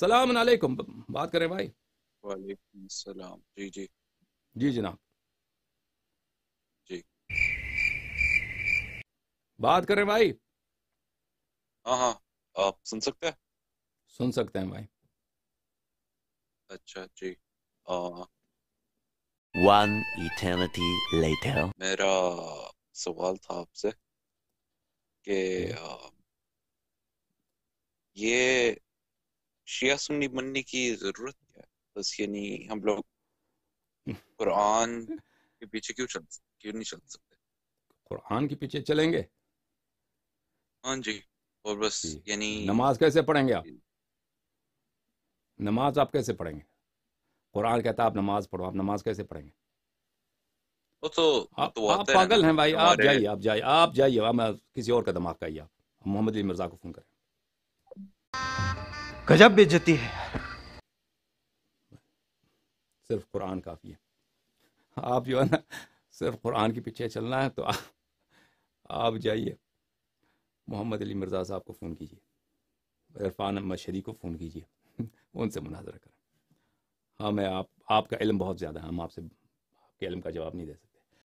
सलाम अलैकुम बात करें भाई वालेकुम सलाम जी जी जी जनाब जी बात करें भाई हाँ हाँ आप सुन सकते हैं सुन सकते हैं भाई अच्छा जी आ, One eternity later. मेरा सवाल था आपसे कि ये शिया सुन्नी बनने की जरूरत है बस यानी हम लोग हम्म। कुरान के पीछे क्यों चल क्यों नहीं चल सकते कुरान के पीछे चलेंगे हाँ जी और बस यानी नमाज कैसे पढ़ेंगे आप नमाज आप कैसे पढ़ेंगे कुरान कहता है आप नमाज पढ़ो आप नमाज कैसे पढ़ेंगे वो तो आप, तो आप पागल हैं भाई आप जाइए आप जाइए आप जाइए मैं किसी और का दिमाग का ही आप मोहम्मद मिर्जा को फोन करें गजब बेजती है सिर्फ कुरान काफ़ी है आप जो है ना सिर्फ कुरान के पीछे चलना है तो आप, आप जाइए मोहम्मद अली मिर्ज़ा साहब को फ़ोन कीजिए इरफान अहमद शरी को फ़ोन कीजिए उनसे मुनाजरा करें हाँ मैं आप आपका इल्म बहुत ज़्यादा है हम आपसे आपके इल्म का जवाब नहीं दे सकते